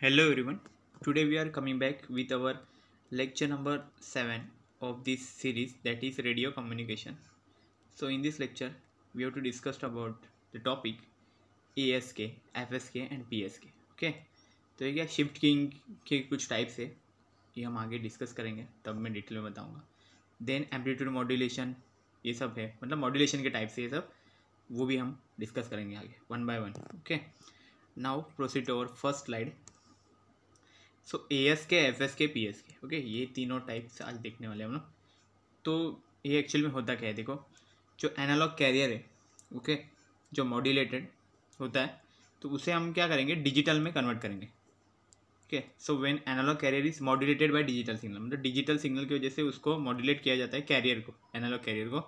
hello everyone today we are coming back with our lecture number 7 of this series that is radio communication so in this lecture we have to discuss about the topic ask fsk and psk okay तो ये क्या shift king के कुछ type से ये हम आगे discuss करेंगे तब मैं डिटेल में बताऊंगा देन एम्पलीट्यूड मॉड्यूलेशन ये सब है मतलब मॉड्यूलेशन के टाइप से ये सब वो भी हम डिस्कस करेंगे आगे one by one okay now proceed to our first slide so A S K F S K P S K okay ये तीनों टाइप्स आज देखने वाले हम लोग तो ये एक्चुअल में होता क्या है देखो जो एनालॉग कैरियर है ओके जो मॉड्यूलेटेड होता है तो उसे हम क्या करेंगे डिजिटल में कन्वर्ट करेंगे okay so when analog carrier is modulated by digital signal मतलब डिजिटल सिग्नल की वजह से उसको मॉड्यूलेट किया जाता है कैरियर को एनालॉग कैरियर को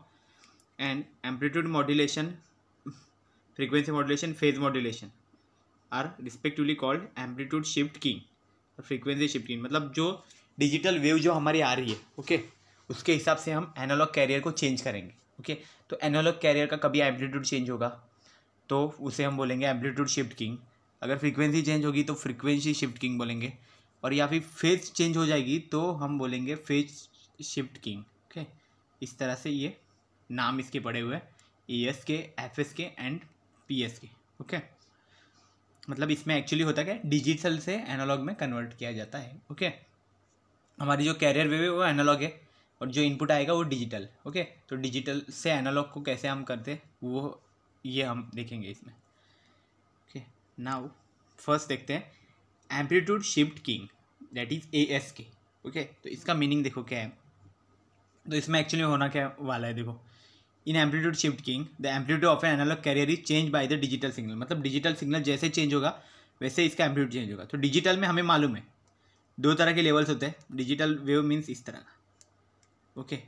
and amplitude modulation frequency modulation phase modulation are respectively called amplitude shift keying frequency shift shifting मतलब जो डिजिटल वेव जो हमारी आ रही है ओके उसके हिसाब से हम एनालॉग कैरियर को चेंज करेंगे ओके तो एनालॉग कैरियर का कभी एम्पलीट्यूड चेंज होगा तो उसे हम बोलेंगे एम्पलीट्यूड शिफ्ट किंग अगर फ्रीक्वेंसी चेंज होगी तो फ्रीक्वेंसी शिफ्ट किंग बोलेंगे और या फिर फेज चेंज हो जाएगी तो हम बोलेंगे फेज शिफ्ट किंग ओके इस तरह से ये नाम इसके पड़े हुए हैं E S K F S K and P S K okay मतलब इसमें एक्चुअली होता है डिजिटल से एनालॉग में कन्वर्ट किया जाता है ओके हमारी जो कैरियर वेव है वो एनालॉग है और जो इनपुट आएगा वो डिजिटल ओके तो डिजिटल से एनालॉग को कैसे हम करते वो ये हम देखेंगे इसमें ओके नाउ फर्स्ट देखते हैं amplitude shift keying that is A S K okay तो इसका मीनिंग देखो क्या है तो इसमें एक्चुअली होना क्या वाला है देखो in amplitude shift keying the amplitude of an analogue carrier is change by the digital signal मतलब डिजिटल सिग्नल जैसे चेंज होगा वैसे इसका एम्पलीट्यूड चेंज होगा तो डिजिटल में हमें मालूम है दो तरह के लेवल्स होते हैं डिजिटल वेव मीन्स इस तरह का ओके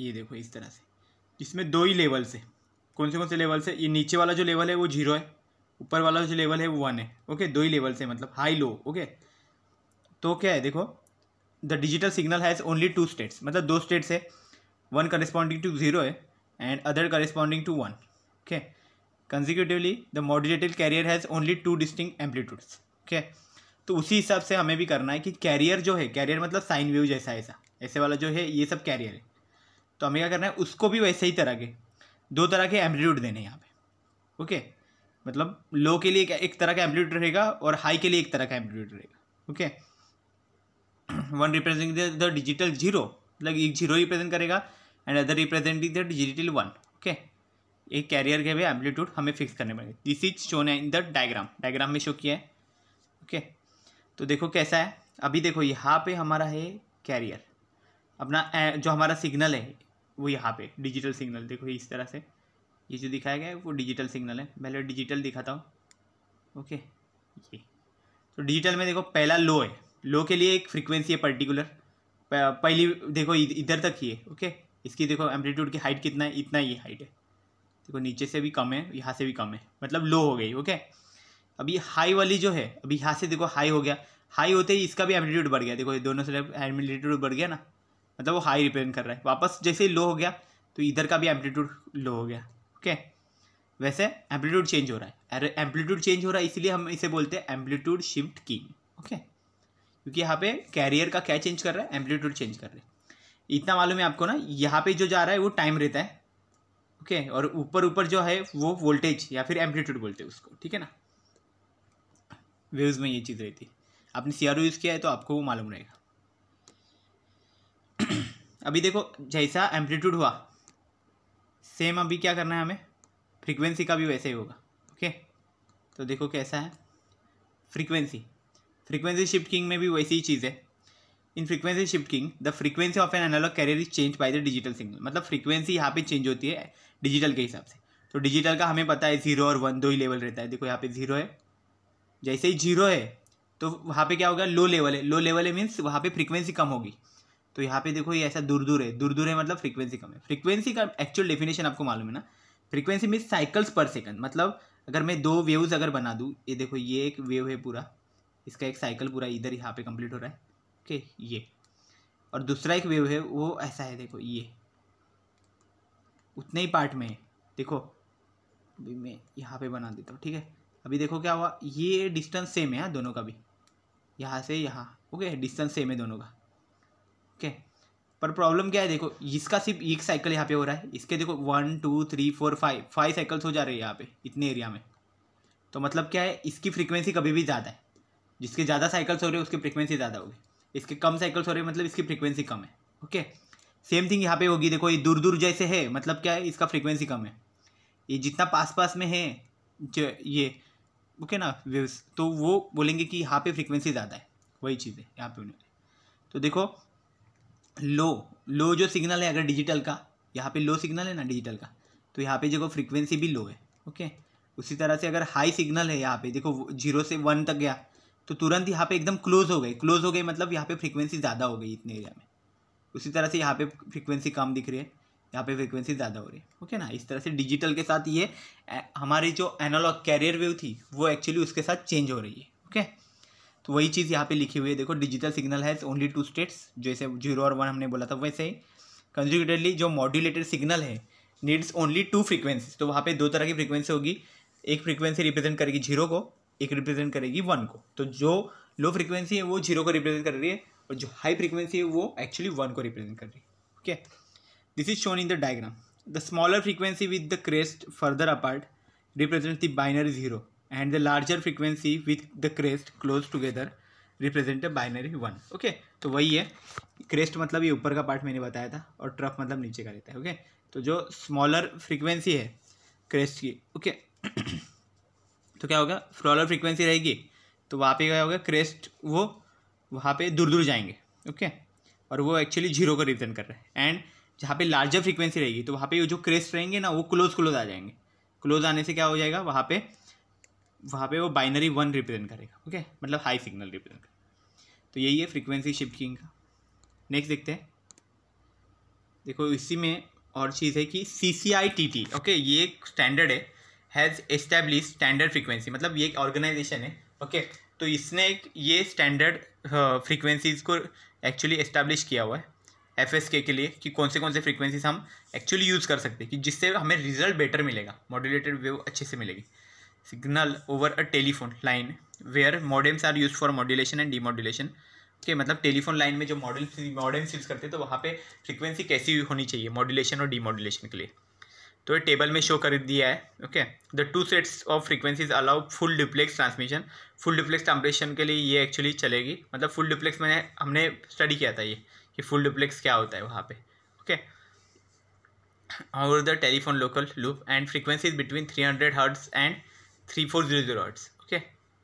ये देखो इस तरह से इसमें दो ही लेवल्स है कौन से कौन से लेवल्स है ये नीचे वाला जो लेवल है वो जीरो है ऊपर वाला जो लेवल है वो वन है ओके दो ही लेवल्स है मतलब हाई लो ओके तो क्या है देखो the digital signal has only two states मतलब दो स्टेट्स है करिस्पॉन्डिंग टू जीरो है and other corresponding to one okay consecutively the modulated carrier has only two distinct amplitudes okay तो उसी हिसाब से हमें भी करना है कि कैरियर जो है कैरियर मतलब साइन वेव जैसा ऐसा ऐसे वाला जो है ये सब कैरियर है तो हमें क्या करना है उसको भी वैसे ही तरह के दो तरह के एम्पलीट्यूड देने हैं यहाँ पे ओके मतलब लो के लिए एक तरह का एम्पलीट्यूड रहेगा और हाई के लिए एक तरह का एम्पलीट्यूड रहेगा okay one represent the digital zero मतलब एक जीरो रिप्रेजेंट करेगा and other representing that digital one okay एक कैरियर के भी एम्पलीट्यूड हमें फिक्स करने पड़ेंगे this is shown in the diagram diagram में शो किया है ओके okay. तो देखो कैसा है अभी देखो यहाँ पे हमारा है कैरियर अपना जो हमारा सिग्नल है वो यहाँ पे डिजिटल सिग्नल देखो इस तरह से ये जो दिखाया गया है वो डिजिटल सिग्नल है पहले डिजिटल दिखाता हूँ ओके okay. ये तो डिजिटल में देखो पहला लो है लो के लिए एक फ्रिक्वेंसी है पर्टिकुलर पहली देखो इधर तक ही है ओके इसकी देखो एम्पलीट्यूड की हाइट कितना है इतना ही हाइट है देखो नीचे से भी कम है यहाँ से भी कम है मतलब लो हो गई ओके अभी हाई वाली जो है अभी यहाँ से देखो हाई हो गया हाई होते ही इसका भी एम्पलीट्यूड बढ़ गया देखो दोनों से एम्पलीट्यूड बढ़ गया ना मतलब वो हाई रिप्रेजेंट कर रहा है वापस जैसे ही लो हो गया तो इधर का भी एम्पलीट्यूड लो हो गया ओके वैसे एम्पलीट्यूड चेंज हो रहा है एम्पलीट्यूड चेंज हो रहा है इसलिए हम इसे बोलते हैं एम्पलीट्यूड शिफ्ट की ओके okay? क्योंकि यहाँ पे कैरियर का क्या चेंज कर रहा है एम्पलीट्यूड चेंज कर रहा है इतना मालूम है आपको ना यहाँ पे जो जा रहा है वो टाइम रहता है ओके और ऊपर ऊपर जो है वो वोल्टेज या फिर एम्पलीट्यूड बोलते हैं उसको ठीक है ना वेव्स में ये चीज़ रहती है आपने सी यूज़ किया है तो आपको वो मालूम रहेगा अभी देखो जैसा एम्पलीट्यूड हुआ सेम अभी क्या करना है हमें फ्रीक्वेंसी का भी वैसे ही होगा ओके तो देखो कैसा है फ्रीक्वेंसी फ्रीक्वेंसी शिफ्ट किंग में भी वैसी ही चीज़ है in frequency shift keying the frequency of an analogue carrier is change by the digital signal मतलब फ्रीक्वेंसी यहाँ पे चेंज होती है डिजिटल के हिसाब से तो डिजिटल का हमें पता है जीरो और वन दो ही लेवल रहता है देखो यहाँ पे जीरो है जैसे ही जीरो है तो वहाँ पे क्या होगा लो लेवल है लो लेवल है मीन्स वहाँ पे फ्रीक्वेंसी कम होगी तो यहाँ पे देखो ये ऐसा दूर दूर है दूर दूर है मतलब फ्रीक्वेंसी कम है फ्रीक्वेंसी का एक्चुअल डेफिनेशन आपको मालूम है ना frequency means cycles per second मतलब अगर मैं दो वेव्स अगर बना दूँ ये देखो ये एक वेव है पूरा इसका एक साइकिल पूरा इधर यहाँ पे कंप्लीट हो रहा है ओके ये और दूसरा एक वेव है वो ऐसा है देखो ये उतने ही पार्ट में है देखो अभी मैं यहाँ पे बना देता हूँ ठीक है अभी देखो क्या हुआ ये डिस्टेंस सेम है हाँ, दोनों का भी यहाँ से यहाँ ओके डिस्टेंस सेम है दोनों का ओके पर प्रॉब्लम क्या है देखो इसका सिर्फ एक साइकिल यहाँ पे हो रहा है इसके देखो one two three four five five cycles हो जा रहे हैं यहाँ पे इतने एरिया में तो मतलब क्या है इसकी फ्रीक्वेंसी कभी भी ज़्यादा है जिसके ज़्यादा साइकिल्स हो रहे हैं उसकी फ्रिक्वेंसी ज़्यादा होगी इसके कम साइकिल्स हो रहे हैं मतलब इसकी फ्रिक्वेंसी कम है ओके सेम थिंग यहाँ पे होगी देखो ये दूर दूर जैसे है मतलब क्या है इसका फ्रिक्वेंसी कम है ये जितना पास पास में है जो ये ओके ना वेव्स तो वो बोलेंगे कि यहाँ पे फ्रिक्वेंसी ज़्यादा है वही चीज़ है यहाँ पे उन्होंने तो देखो लो लो जो सिग्नल है अगर डिजिटल का यहाँ पे लो सिग्नल है ना डिजिटल का तो यहाँ पे देखो फ्रिक्वेंसी भी लो है ओके उसी तरह से अगर हाई सिग्नल है यहाँ पे देखो जीरो से वन तक गया तो तुरंत यहाँ पे एकदम क्लोज हो गई क्लोज हो गई मतलब यहाँ पे फ्रीक्वेंसी ज़्यादा हो गई इतने एरिया में उसी तरह से यहाँ पे फ्रीक्वेंसी कम दिख रही है यहाँ पे फ्रीक्वेंसी ज़्यादा हो रही है ओके ना इस तरह से डिजिटल के साथ ये हमारी जो एनालॉग कैरियर वेव थी वो एक्चुअली उसके साथ चेंज हो रही है ओके तो वही चीज़ यहाँ पे लिखी हुई है देखो digital signal has only two states जैसे जीरो और वन हमने बोला था वैसे ही कंजुकेटरली जो मॉड्यूलेटेड सिग्नल है नीड्स ओनली टू फ्रीक्वेंसीज तो वहाँ पे दो तरह की फ्रीक्वेंसी होगी एक फ्रीक्वेंसी रिप्रेजेंट करेगी जीरो को एक रिप्रेजेंट करेगी वन को तो जो लो फ्रिक्वेंसी है वो जीरो को रिप्रेजेंट कर रही है और जो हाई फ्रिक्वेंसी है वो एक्चुअली वन को रिप्रेजेंट कर रही है okay this is shown in the diagram the smaller frequency with the crest further apart represent the binary zero and the larger frequency with the crest close together represent the binary one okay तो वही है crest मतलब ये ऊपर का part मैंने बताया था और ट्रफ मतलब नीचे का रहता है ओके okay? तो जो स्मॉलर फ्रिक्वेंसी है क्रेस्ट की ओके okay? तो क्या होगा फ्लॉलर फ्रीक्वेंसी रहेगी तो वहाँ पे क्या होगा क्रेस्ट वो वहाँ पे दूर दूर जाएंगे ओके और वो एक्चुअली जीरो को रिप्रेजेंट कर रहे हैं एंड जहाँ पे लार्जर फ्रीक्वेंसी रहेगी तो वहाँ पे जो क्रेस्ट रहेंगे ना वो क्लोज क्लोज आ जाएंगे क्लोज आने से क्या हो जाएगा वहाँ पे वहाँ पे वो बाइनरी वन रिप्रेजेंट करेगा ओके मतलब हाई सिग्नल रिप्रेजेंट करेगा तो यही है फ्रीक्वेंसी शिफ्टिंग का नेक्स्ट देखते हैं देखो इसी में और चीज़ है कि C C I T T okay ये एक स्टैंडर्ड है हैज़ एस्टेब्लिश स्टैंडर्ड फ्रिक्वेंसी मतलब ये एक ऑर्गेनाइजेशन है ओके तो इसने एक ये स्टैंडर्ड फ्रिक्वेंसीज़ uh, को एक्चुअली इस्टेब्लिश किया हुआ है एफ एस के लिए कि कौन से कौन से फ्रिक्वेंसीज हम एक्चुअली यूज़ कर सकते हैं कि जिससे हमें रिजल्ट बेटर मिलेगा मॉड्यूलेटेड वेव अच्छे से मिलेगी signal over a telephone line where modems are use for modulation and demodulation के मतलब टेलीफोन लाइन में जो मॉडल मॉडेम्स यूज़ करते हैं तो वहाँ पे फ्रीक्वेंसी कैसी होनी चाहिए मॉड्यूलेशन और मॉड्यूलेशन के लिए तो ये टेबल में शो कर दिया है okay the two sets of frequencies allow full duplex transmission full duplex transmission के लिए ये एक्चुअली चलेगी मतलब फुल डिप्लेक्स मैंने हमने स्टडी किया था ये कि फुल डिप्लेक्स क्या होता है वहाँ पे ओके और the telephone local loop and frequencies between three hundred hertz and three four zero zero hertz okay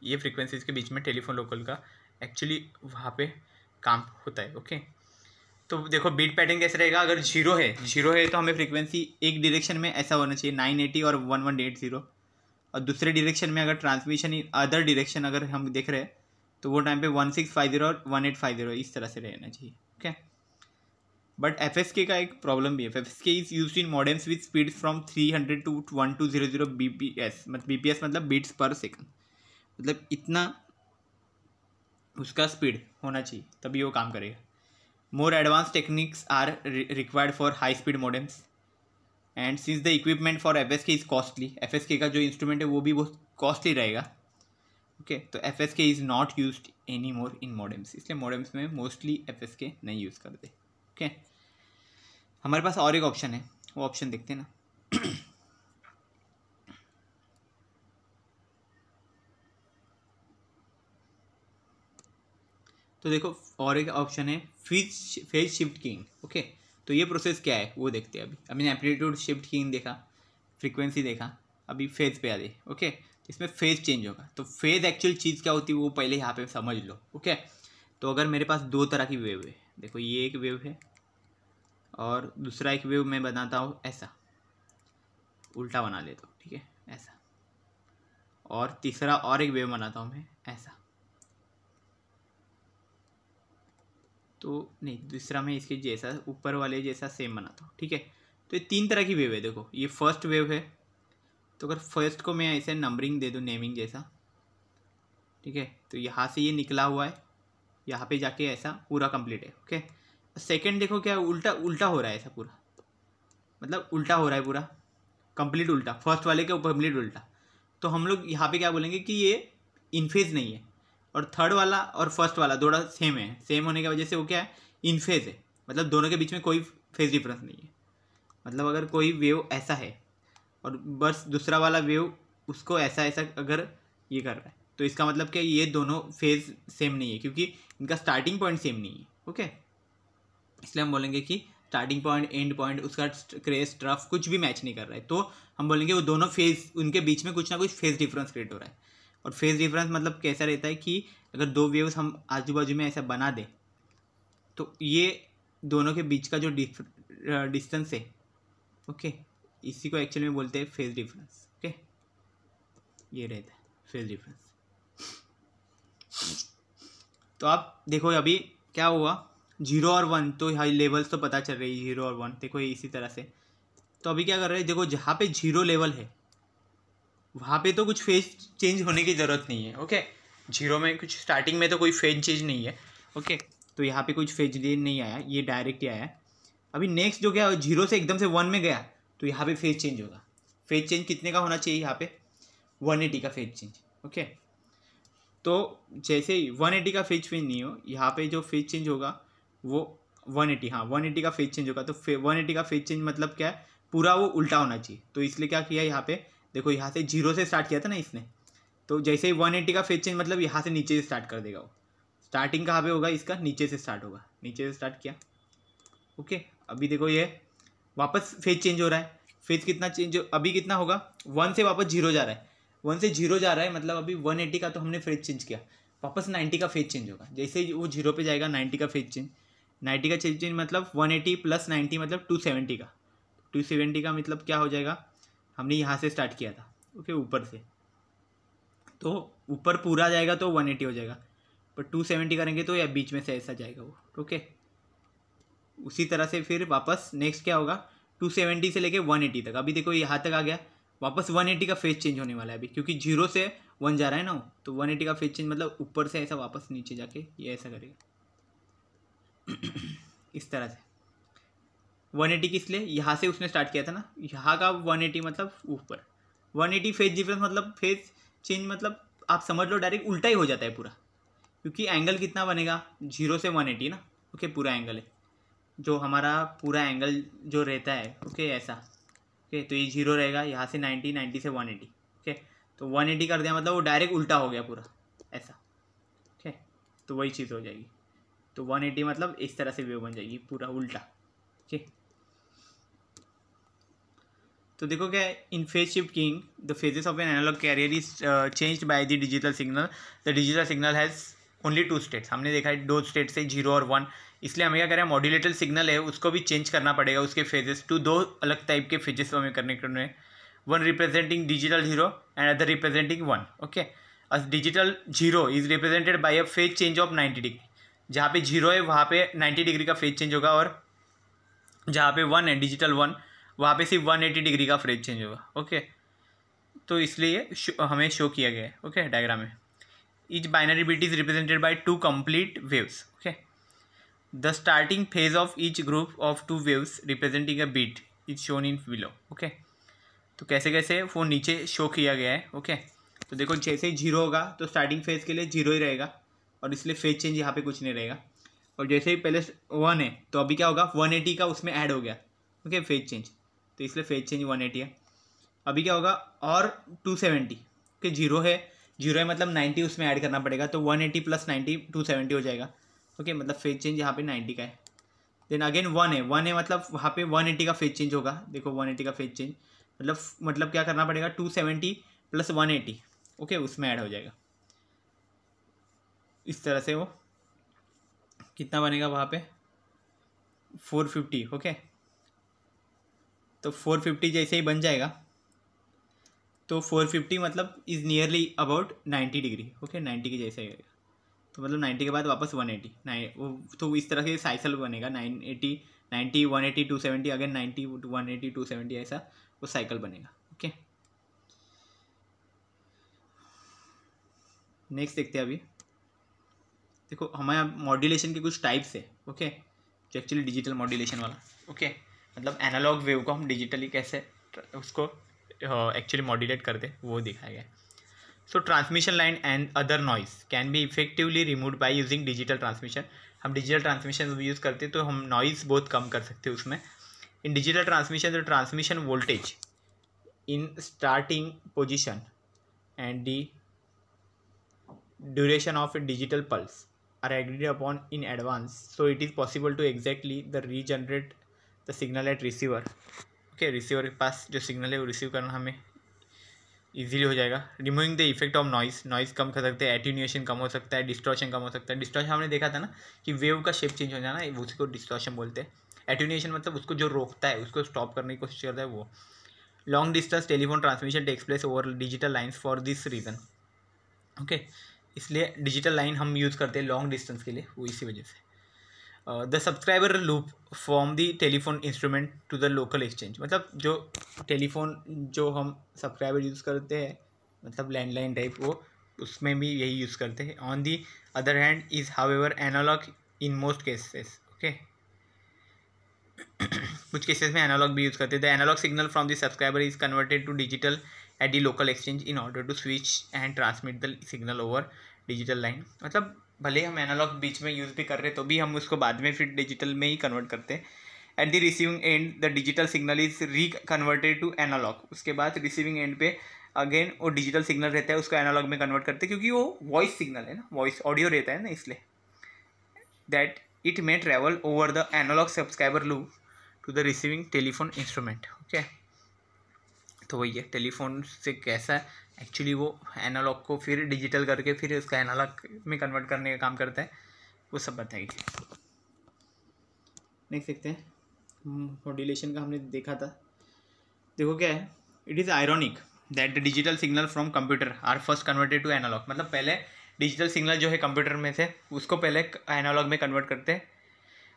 ये फ्रीक्वेंसीज के बीच में टेलीफोन लोकल का एक्चुअली वहाँ पे काम होता है ओके okay? तो देखो बीट पैटर्न कैसे रहेगा अगर जीरो है जीरो है तो हमें फ्रीक्वेंसी एक डिरेक्शन में ऐसा होना चाहिए नाइन एटी और वन वन एट ज़ीरो और दूसरे डिरेक्शन में अगर ट्रांसमिशन अदर डिरेक्शन अगर हम देख रहे हैं तो वो टाइम पे वन सिक्स फाइव ज़ीरो और वन एट फाइव ज़ीरो इस तरह से रहना चाहिए okay but F S K का एक प्रॉब्लम भी है F S K is use in modems with speed from three hundred to one two zero zero B P S मतलब बी पी एस मतलब बीट्स पर सेकंड मतलब इतना उसका speed होना चाहिए तभी वो काम करेगा More advanced techniques are re required for high speed modems. And since the equipment for F S K is costly F S K का जो इंस्ट्रूमेंट है वो भी बहुत कॉस्टली रहेगा ओके okay, तो F S K is not use any more in modems इसलिए modems में मोस्टली एफ एस के नहीं यूज़ करते ओके okay? हमारे पास और एक ऑप्शन है वो ऑप्शन देखते हैं ना तो देखो और एक ऑप्शन है phase phase shift keying okay तो ये प्रोसेस क्या है वो देखते हैं अभी अभी एम्पलीट्यूड शिफ्ट किंग देखा फ्रीक्वेंसी देखा अभी फेज पे आ जाए ओके तो इसमें फेज चेंज होगा तो फेज एक्चुअल चीज़ क्या होती है वो पहले यहाँ पे समझ लो ओके तो अगर मेरे पास दो तरह की वेव है देखो ये एक वेव है और दूसरा एक वेव मैं बनाता हूँ ऐसा उल्टा बना लेता हूँ ठीक है ऐसा और तीसरा और एक वेव बनाता हूँ मैं ऐसा तो नहीं दूसरा मैं इसके जैसा ऊपर वाले जैसा सेम बनाता हूँ ठीक है तो ये तीन तरह की वेव है देखो ये फर्स्ट वेव है तो अगर फर्स्ट को मैं ऐसे नंबरिंग दे दूँ नेमिंग जैसा ठीक है तो यहाँ से ये निकला हुआ है यहाँ पे जाके ऐसा पूरा कंप्लीट है ओके सेकंड देखो क्या उल्टा उल्टा हो रहा है ऐसा पूरा मतलब उल्टा हो रहा है पूरा कंप्लीट उल्टा फर्स्ट वाले के कम्प्लीट उल्टा तो हम लोग यहाँ पे क्या बोलेंगे कि ये इनफेज नहीं है और थर्ड वाला और फर्स्ट वाला दोनों सेम है सेम होने की वजह से वो क्या है इन फेज है मतलब दोनों के बीच में कोई फेज डिफरेंस नहीं है मतलब अगर कोई वेव ऐसा है और बस दूसरा वाला वेव उसको ऐसा ऐसा अगर ये कर रहा है तो इसका मतलब क्या ये दोनों फेज सेम नहीं है क्योंकि इनका स्टार्टिंग पॉइंट सेम नहीं है ओके इसलिए हम बोलेंगे कि स्टार्टिंग पॉइंट एंड पॉइंट उसका क्रेस ट्रफ कुछ भी मैच नहीं कर रहा है तो हम बोलेंगे वो दोनों फेज उनके बीच में कुछ ना कुछ फेज डिफरेंस क्रिएट हो रहा है और फेज डिफरेंस मतलब कैसा रहता है कि अगर दो वेव्स हम आजू बाजू में ऐसा बना दें तो ये दोनों के बीच का जो डिस्टेंस है ओके इसी को एक्चुअली में बोलते हैं फेज डिफरेंस ओके ये रहता है फेज डिफरेंस तो आप देखो अभी क्या हुआ जीरो और वन तो हाई लेवल्स तो पता चल रही है जीरो और वन देखो इसी तरह से तो अभी क्या कर रहे हैं देखो जहाँ पे जीरो लेवल है वहाँ पे तो कुछ फेज चेंज होने की ज़रूरत नहीं है ओके जीरो में कुछ स्टार्टिंग में तो कोई फेज चेंज नहीं है ओके तो यहाँ पे कुछ फेज नहीं आया ये डायरेक्ट ही आया अभी नेक्स्ट जो गया जीरो से एकदम से वन में गया तो यहाँ पे फेज चेंज होगा फेज चेंज कितने का होना चाहिए यहाँ पे वन एटी का फेज चेंज ओके तो जैसे ही वन एटी का फेज चेंज नहीं हो यहाँ पे जो फेज चेंज होगा वो वन एटी हाँ वन एटी का फेज चेंज होगा तो वन एटी का फेज चेंज मतलब क्या है पूरा वो उल्टा होना चाहिए तो इसलिए क्या किया यहाँ पे देखो यहाँ से जीरो से स्टार्ट किया था ना इसने तो जैसे ही वन एट्टी का फेज चेंज मतलब यहाँ से नीचे से स्टार्ट कर देगा वो स्टार्टिंग कहाँ पे होगा इसका नीचे से स्टार्ट होगा नीचे से स्टार्ट किया ओके अभी देखो ये वापस फेज चेंज हो रहा है फेज कितना चेंज अभी कितना होगा वन से वापस जीरो जा रहा है वन से जीरो जा रहा है मतलब अभी वन एटी का तो हमने फेज चेंज किया वापस नाइन्टी का फेज चेंज होगा जैसे ही वो जीरो पे जाएगा नाइन्टी का फेज चेंज नाइन्टी का फेज चेंज मतलब वन एटी प्लस नाइन्टी मतलब टू सेवेंटी का टू सेवेंटी का मतलब क्या हो जाएगा हमने यहाँ से स्टार्ट किया था ओके ऊपर से तो ऊपर पूरा जाएगा तो वन एटी हो जाएगा पर टू सेवेंटी करेंगे तो या बीच में से ऐसा जाएगा वो ओके उसी तरह से फिर वापस नेक्स्ट क्या होगा टू सेवेंटी से लेके वन एटी तक अभी देखो यहाँ तक आ गया वापस वन एटी का फेज चेंज होने वाला है अभी क्योंकि जीरो से वन जा रहा है ना तो वन एटी का फेज चेंज मतलब ऊपर से ऐसा वापस नीचे जाके ये ऐसा करेगा इस तरह से वन एटी किस लिए यहाँ से उसने स्टार्ट किया था ना यहाँ का वन एटी मतलब ऊपर वन एटी फेज डिफरेंस मतलब फेज चेंज मतलब आप समझ लो डायरेक्ट उल्टा ही हो जाता है पूरा क्योंकि एंगल कितना बनेगा जीरो से वन एटी ना ओके पूरा एंगल है जो हमारा पूरा एंगल जो रहता है ओके ऐसा ओके तो ये जीरो रहेगा यहाँ से नाइन्टी नाइन्टी से वन एटी ओके तो वन एटी कर दिया मतलब वो डायरेक्ट उल्टा हो गया पूरा ऐसा ओके तो वही चीज़ हो जाएगी तो वन एटी मतलब इस तरह से वेव बन जाएगी पूरा उल्टा ठीक तो देखो क्या in phase shift keying the phases of an analogue carrier is change by the digital signal the digital signal has only two states हमने देखा है दो स्टेट्स है जीरो और वन इसलिए हमें क्या करें मॉड्यूलेटेड सिग्नल है उसको भी चेंज करना पड़ेगा उसके फेजेस टू दो अलग टाइप के फेजेस हमें करने करने one representing digital zero and other representing one okay as digital zero is represented by a phase change of ninety degree जहाँ पे जीरो है वहाँ पे नाइन्टी डिग्री का फेज चेंज होगा और जहाँ पे वन है डिजिटल वन वहाँ पे सिर्फ वन एटी डिग्री का फ्रेज चेंज होगा ओके तो इसलिए शो, हमें शो किया गया है ओके डायग्राम में each binary bit is represented by two complete waves okay the starting phase of each group of two waves representing a bit is shown in below okay तो कैसे कैसे वो नीचे शो किया गया है ओके तो देखो जैसे ही जीरो होगा तो स्टार्टिंग फेज के लिए जीरो ही रहेगा और इसलिए फेज चेंज यहाँ पे कुछ नहीं रहेगा और जैसे ही पहले वन है तो अभी क्या होगा वन एटी का उसमें ऐड हो गया ओके फेज चेंज तो इसलिए फेज चेंज वन एटी है अभी क्या होगा और टू सेवेंटी के जीरो है जीरो है मतलब नाइन्टी उसमें ऐड करना पड़ेगा तो one eighty plus ninety two seventy हो जाएगा ओके मतलब फेज चेंज यहाँ पे नाइन्टी का है देन अगेन वन है वन है मतलब वहाँ पे वन एटी का फेज चेंज होगा देखो वन एटी का फेज चेंज मतलब मतलब क्या करना पड़ेगा two seventy plus one eighty okay उसमें ऐड हो जाएगा इस तरह से वो कितना बनेगा वहाँ पे फोर फिफ्टी ओके तो फोर फिफ्टी जैसे ही बन जाएगा तो फोर फिफ्टी मतलब is nearly about ninety degree okay ninety के जैसे ही आएगा तो मतलब नाइन्टी के बाद वापस वन एटी नाइन वो तो इस तरह से साइकिल बनेगा nine eighty ninety one eighty two seventy again ninety one eighty two seventy ऐसा वो साइकिल बनेगा ओके नेक्स्ट देखते हैं अभी देखो हमारे यहाँ मॉड्यूलेशन के कुछ टाइप्स है ओके जो एक्चुअली डिजिटल मॉड्यूलेशन वाला ओके मतलब एनालॉग वेव को हम डिजिटली कैसे उसको एक्चुअली मॉड्यूलेट कर दे वो दिखाया गया so transmission line and other noise can be effectively remove by using digital transmission हम डिजिटल ट्रांसमिशन यूज़ करते तो हम नॉइज़ बहुत कम कर सकते हैं उसमें in digital transmission transmission voltage in starting position and the duration of digital pulse are agreed upon in advance so it is possible to exactly the regenerate the signal at receiver okay receiver के पास जो signal है वो receive करना हमें easily हो जाएगा removing the effect of noise noise कम कर सकते हैं एटीन्यूएशन कम हो सकता है डिस्ट्रॉशन कम हो सकता है डिस्ट्रॉशन हमने देखा था ना कि वेव का शेप चेंज हो जाना उसको डिस्ट्रॉशन बोलते हैं एटीन्यूएशन मतलब उसको जो रोकता है उसको स्टॉप करने की कोशिश करता है वो long distance telephone transmission takes place over digital lines for this reason okay इसलिए डिजिटल लाइन हम यूज़ करते हैं लॉन्ग डिस्टेंस के लिए वो इसी वजह से the subscriber loop form the telephone instrument to the local exchange मतलब जो टेलीफोन जो हम सब्सक्राइबर यूज़ करते हैं मतलब लैंडलाइन टाइप वो उसमें भी यही यूज़ करते हैं on the other hand is however analogue in most cases okay कुछ केसेस में एनालॉग भी यूज़ करते हैं the analogue signal from the subscriber is converted to digital at the local exchange in order to switch and transmit the signal over digital line मतलब भले हम analogue बीच में use भी कर रहे तो भी हम उसको बाद में फिर डिजिटल में ही कन्वर्ट करते हैं at the receiving end the digital signal is reconverted to analogue उसके बाद रिसीविंग एंड पे अगेन वो डिजिटल सिग्नल रहता है उसको एनालॉग में कन्वर्ट करते हैं क्योंकि वो वॉइस सिग्नल है ना वॉइस ऑडियो रहता है ना इसलिए that it may travel over the analogue subscriber loop to the receiving telephone instrument okay तो वही है टेलीफोन से कैसा एक्चुअली वो एनालॉग को फिर डिजिटल करके फिर उसका एनालॉग में कन्वर्ट करने का काम करता है वो सब बताएगी नेक्स्ट देखते हैं मॉड्यूलेशन हम्म, का हमने देखा था देखो क्या है it is ironic that digital signal from computer are first converted to analogue मतलब पहले डिजिटल सिग्नल जो है कंप्यूटर में से उसको पहले एनालॉग में कन्वर्ट करते हैं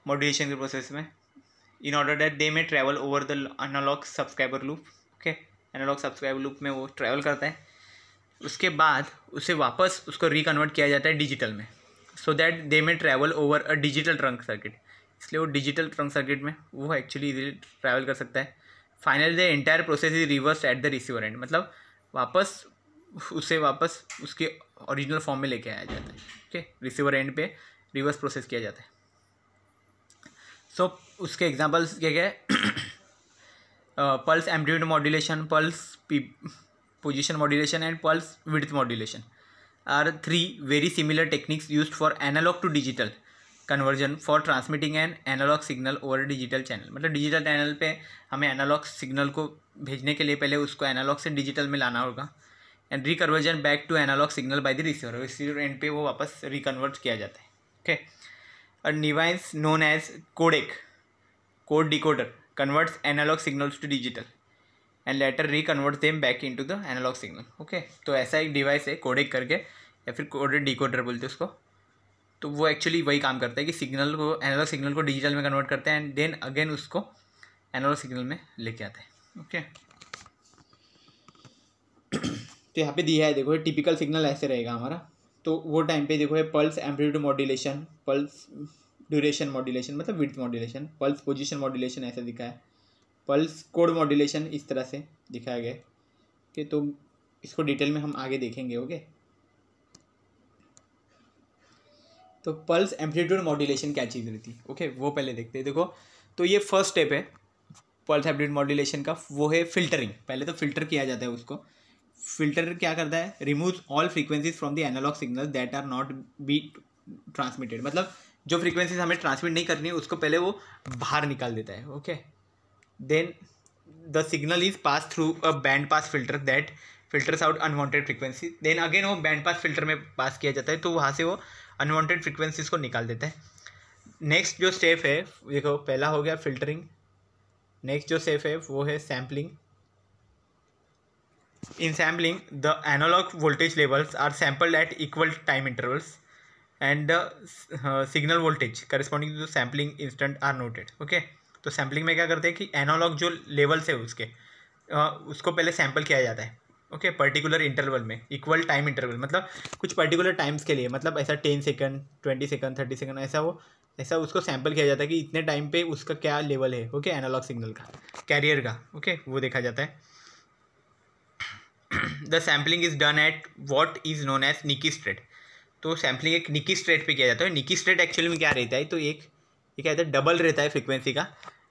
मॉड्यूलेशन के प्रोसेस में in order that they may travel over the analogue subscriber loop okay analogue subscriber loop में वो ट्रैवल करता है उसके बाद उसे वापस उसको रिकन्वर्ट किया जाता है डिजिटल में सो that they may travel over a digital trunk circuit इसलिए वो डिजिटल ट्रंक सर्किट में वो एक्चुअली इजीली ट्रैवल कर सकता है final the entire process is reverse at the receiver end मतलब वापस उसे वापस उसके ओरिजिनल फॉर्म में लेके आया जाता है ठीक है रिसीवर एंड पे रिवर्स प्रोसेस किया जाता है सो so, उसके एग्जाम्पल्स क्या क्या है pulse amplitude modulation pulse P position modulation and pulse width modulation are three very similar techniques use for analogue to digital conversion for transmitting and analogue signal over digital channel मतलब digital channel पर हमें analogue signal को भेजने के लिए पहले उसको analogue से डिजिटल में लाना होगा and reconversion back to analogue signal by the receiver receiver end पे वो वापस रिकन्वर्ट किया जाता है ओके और device known as codec code decoder converts analogue signals to digital and later reconvert them back into the analogue signal okay तो ऐसा एक डिवाइस है कोडेक करके या फिर कोडेड डिकोडर बोलते हैं उसको तो वो एक्चुअली वही काम करता है कि सिग्नल को एनालॉग सिग्नल को डिजिटल में कन्वर्ट करते हैं एंड देन अगेन उसको एनालॉग सिग्नल में लेके आते हैं ओके तो यहाँ पे दिया है देखो ये टिपिकल सिग्नल ऐसे रहेगा हमारा तो वो टाइम पे देखो ये pulse amplitude modulation pulse duration modulation मतलब width modulation pulse position modulation ऐसा दिखा है पल्स कोड मॉड्यूलेशन इस तरह से दिखाया गया कि तो इसको डिटेल में हम आगे देखेंगे ओके तो पल्स एम्पलीट्यूड मॉड्यूलेशन क्या चीज़ रहती है ओके वो पहले देखते हैं देखो तो ये फर्स्ट स्टेप है पल्स एम्पलीट्यूड मॉड्यूलेशन का वो है फिल्टरिंग पहले तो फिल्टर किया जाता है उसको फिल्टर क्या करता है remove all frequencies from the analogue signal that are not be transmitted मतलब जो फ्रीक्वेंसीज हमें ट्रांसमिट नहीं करनी है उसको पहले वो बाहर निकाल देता है okay okay? then the signal is passed through a band pass filter that filters out unwanted frequency then again वो बैंड पास फिल्टर में पास किया जाता है तो वहाँ से वो अनवांटेड फ्रिक्वेंसीज को निकाल देता है नेक्स्ट जो स्टेप है देखो पहला हो गया फिल्टरिंग नेक्स्ट जो स्टेप है वो है sampling in sampling the analogue voltage levels are sampled at equal time intervals and the signal voltage corresponding to sampling instant are noted okay तो सैम्पलिंग में क्या करते हैं कि एनालॉग जो लेवल्स है उसके आ, उसको पहले सैम्पल किया जाता है ओके पर्टिकुलर इंटरवल में इक्वल टाइम इंटरवल मतलब कुछ पर्टिकुलर टाइम्स के लिए मतलब ऐसा ten second twenty second thirty second ऐसा वो ऐसा उसको सैम्पल किया जाता है कि इतने टाइम पे उसका क्या लेवल है ओके एनालॉग सिग्नल का कैरियर का ओके वो देखा जाता है the sampling is done at what is known as Nyquist rate तो सैम्पलिंग एक निकी स्ट्रेट पर किया जाता है निकी स्ट्रेट एक्चुअली में क्या रहता है तो एक ये क्या रहता है डबल रहता है फ्रिक्वेंसी का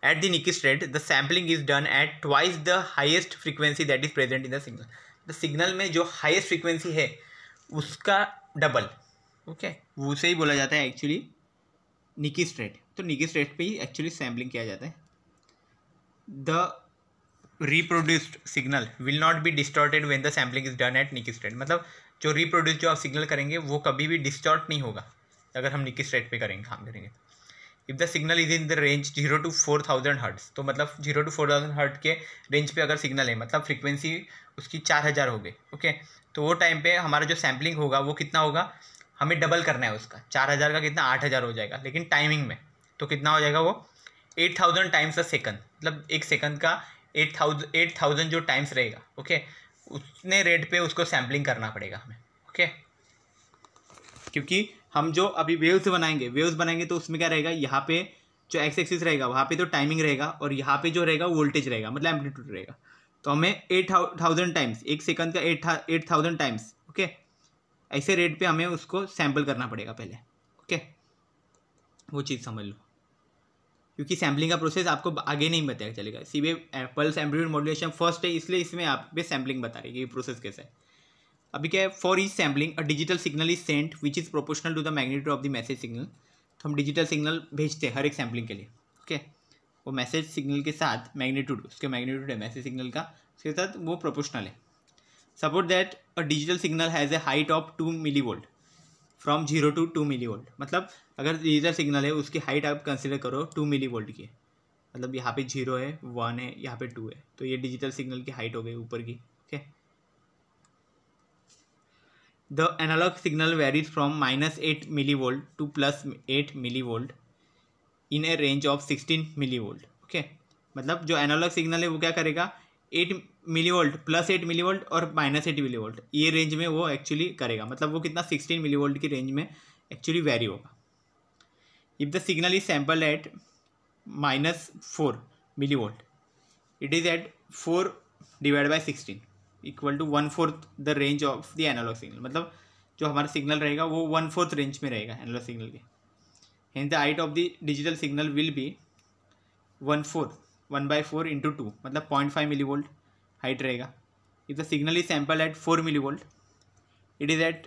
At the Nyquist rate, the sampling is done at twice the highest frequency that is present in the signal. The signal में जो highest frequency है उसका double, ओके okay? उसे ही बोला जाता है actually Nyquist rate. तो Nyquist rate पे ही actually sampling किया जाता है The reproduced signal will not be distorted when the sampling is done at Nyquist rate. मतलब जो reproduce जो आप signal करेंगे वो कभी भी distort नहीं होगा अगर हम Nyquist rate पे करेंगे काम करेंगे if the signal is in the range zero to four thousand hertz तो मतलब zero to four thousand hertz के रेंज पे अगर सिग्नल है मतलब फ्रीक्वेंसी उसकी चार हज़ार हो गई ओके तो वो टाइम पे हमारा जो सैम्पलिंग होगा वो कितना होगा हमें डबल करना है उसका चार हज़ार का कितना आठ हज़ार हो जाएगा लेकिन टाइमिंग में तो कितना हो जाएगा वो eight thousand times a second मतलब एक सेकंड का एट थाउजेंड एट थाउजेंड जो टाइम्स रहेगा ओके उतने रेट पे उसको सैम्पलिंग करना पड़ेगा हमें ओके क्योंकि हम जो अभी वेव्स बनाएंगे वेव्स बनाएंगे तो उसमें क्या रहेगा यहाँ पे जो एक्स एक्सिस रहेगा वहाँ पे तो टाइमिंग रहेगा और यहाँ पे जो रहेगा वोल्टेज रहेगा मतलब एम्पलीट्यूड रहेगा तो हमें एट थाउजेंड टाइम्स एक सेकंड का eight eight thousand times okay ऐसे रेट पे हमें उसको सैम्पल करना पड़ेगा पहले ओके वो चीज़ समझ लो क्योंकि सैम्पलिंग का प्रोसेस आपको आगे नहीं बताया चलेगा सी वे पल्स एम्पलीट्यूड मॉड्यूलेशन फर्स्ट है इसलिए इसमें आप सैम्पलिंग बता रही है कि प्रोसेस कैसा है अभी क्या है for is sampling a digital signal is sent which is proportional to the magnitude of the message signal तो हम डिजिटल सिग्नल भेजते हैं हर एक सैम्पलिंग के लिए ओके वो मैसेज सिग्नल के साथ मैग्नीट्यूड उसके मैग्नीट्यूड है मैसेज सिग्नल का उसके साथ वो प्रोपोर्शनल है suppose that a digital signal has a height of two millivolt from zero to two millivolt मतलब अगर डिजिटल सिग्नल है उसकी हाइट आप कंसिडर करो टू मिली वोल्ट की मतलब यहाँ पे जीरो है वन है यहाँ पे टू है तो ये डिजिटल सिग्नल की हाइट हो गई ऊपर की The analog signal varies from minus 8 millivolt to plus 8 millivolt in a range of 16 millivolt okay मतलब जो एनालॉग सिग्नल है वो क्या करेगा 8 मिलीवोल्ट प्लस एट मिलीवोल्ट और माइनस एट मिलीवोल्ट ये रेंज में वो एक्चुअली करेगा मतलब वो कितना 16 मिलीवोल्ट की रेंज में एक्चुअली वेरी होगा if the signal is sample at minus four millivolt it is at four divide by sixteen equal to one fourth the range of the analogue signal मतलब जो हमारा सिग्नल रहेगा वो one fourth range में रहेगा analogue signal के then the height of the digital signal will be one fourth one by four into two मतलब point five millivolt height रहेगा if the signal is sample at four millivolt it is at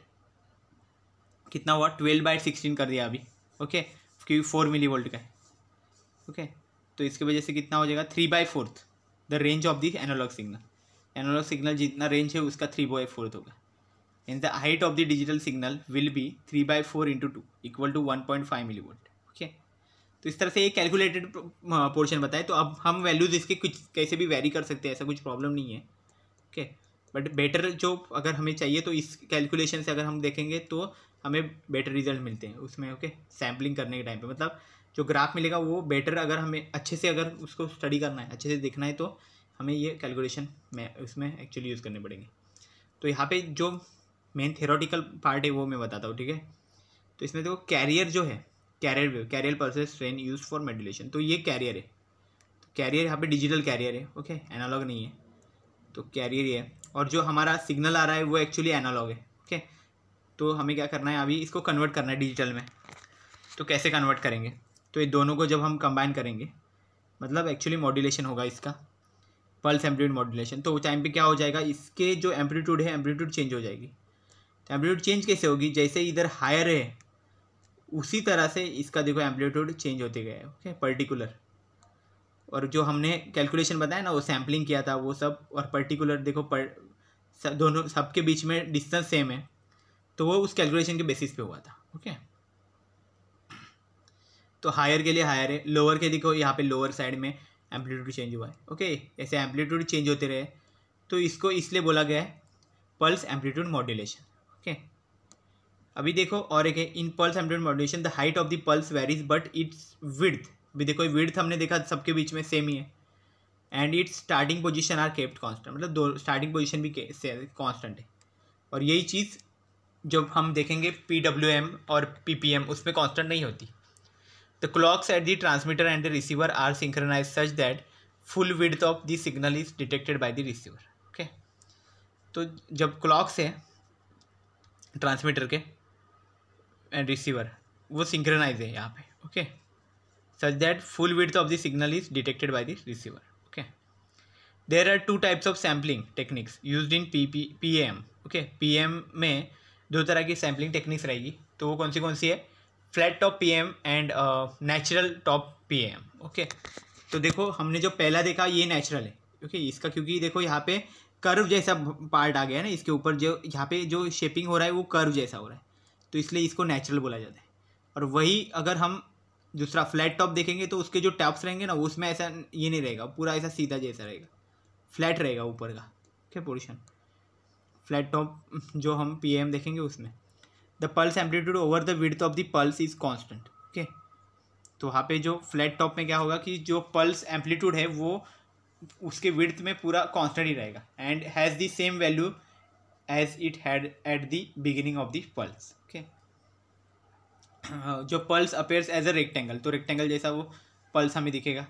कितना हुआ twelve by sixteen कर दिया अभी okay क्योंकि four milli volt का है ओके okay? तो इसकी वजह से कितना हो जाएगा three by fourth the range of the analogue signal analogue signal जितना रेंज है उसका थ्री बाई फोर्थ होगा and the height of the digital signal will be three by four into two equal to one point five millivolt okay तो इस तरह से ये calculated portion बताए तो अब हम वैल्यूज़ इसके कुछ कैसे भी वेरी कर सकते हैं ऐसा कुछ प्रॉब्लम नहीं है ओके बट बेटर जो अगर हमें चाहिए तो इस कैलकुलेशन से अगर हम देखेंगे तो हमें बेटर रिजल्ट मिलते हैं उसमें ओके सैम्पलिंग करने के टाइम पर मतलब जो ग्राफ मिलेगा वो बेटर अगर हमें अच्छे से अगर उसको स्टडी करना है अच्छे से देखना है तो हमें ये कैलकुलेशन में उसमें एक्चुअली यूज़ करने पड़ेंगे तो यहाँ पे जो मेन थेरोटिकल पार्ट है वो मैं बताता हूँ ठीक है तो इसमें देखो कैरियर जो है carrier wave carrier process train use for modulation तो ये कैरियर है तो कैरियर यहाँ पे डिजिटल कैरियर है ओके एनालॉग नहीं है तो कैरियर ये है और जो हमारा सिग्नल आ रहा है वो एक्चुअली एनालॉग है ओके तो हमें क्या करना है अभी इसको कन्वर्ट करना है डिजिटल में तो कैसे कन्वर्ट करेंगे तो ये दोनों को जब हम कंबाइन करेंगे मतलब एक्चुअली मॉड्यूलेशन होगा इसका पल्स एम्पलीट्यूड मॉड्यूलेशन तो टाइम पे क्या हो जाएगा इसके जो एम्पलीट्यूड है एम्पलीट्यूड चेंज हो जाएगी तो एम्पलीट्यूड चेंज कैसे होगी जैसे इधर हायर है उसी तरह से इसका देखो एम्पलीट्यूड चेंज होते गए ओके पर्टिकुलर और जो हमने कैलकुलेशन बताया ना वो सैम्पलिंग किया था वो सब और पर्टिकुलर देखो पर सब दोनों सबके बीच में डिस्टेंस सेम है तो वो उस कैलकुलेशन के बेसिस पे हुआ था ओके तो हायर के लिए हायर है लोअर के देखो यहाँ पे लोअर साइड में एम्पलीट्यूड चेंज हुआ है ओके ऐसे एम्पलीट्यूड चेंज होते रहे तो इसको इसलिए बोला गया है पल्स एम्पलीट्यूड मॉड्यूलेशन ओके अभी देखो और एक है in pulse amplitude modulation the height of the pulse varies but its width अभी देखो विड्थ हमने देखा सबके बीच में सेम ही है and its starting position are kept constant मतलब दो स्टार्टिंग पोजिशन भी कॉन्स्टेंट है और यही चीज़ जब हम देखेंगे पी डब्ल्यू एम और पी पी एम उसमें कॉन्स्टेंट नहीं होती the clocks at the transmitter and the receiver are synchronised such that full width of the signal is detected by the receiver okay तो जब क्लॉक्स है transmitter के and receiver वो synchronise है यहाँ पे okay such that full width of the signal is detected by the receiver okay there are two types of sampling techniques use in P P P M okay P M में दो तरह की sampling techniques रहेगी तो वो कौन सी कौन सी है flat top P M and natural top P M okay तो देखो हमने जो पहला देखा ये नेचुरल है ओके okay, इसका क्योंकि देखो यहाँ पे कर्व जैसा पार्ट आ गया है ना इसके ऊपर जो यहाँ पे जो शेपिंग हो रहा है वो कर्व जैसा हो रहा है तो इसलिए इसको नेचुरल बोला जाता है और वही अगर हम दूसरा फ्लैट टॉप देखेंगे तो उसके जो टॉप्स रहेंगे ना उसमें ऐसा ये नहीं रहेगा पूरा ऐसा सीधा जैसा रहेगा फ्लैट रहेगा ऊपर का ठीक है पोर्शन फ्लैट टॉप जो हम पीएम देखेंगे उसमें the pulse amplitude over the width of the pulse is constant okay तो वहाँ पे जो फ्लैट टॉप में क्या होगा कि जो पल्स एम्पलीट्यूड है वो उसके विड्थ में पूरा कॉन्स्टेंट ही रहेगा and has the same value as it had at the beginning of the pulse okay जो pulse appears as a rectangle तो रेक्टेंगल जैसा वो पल्स हमें दिखेगा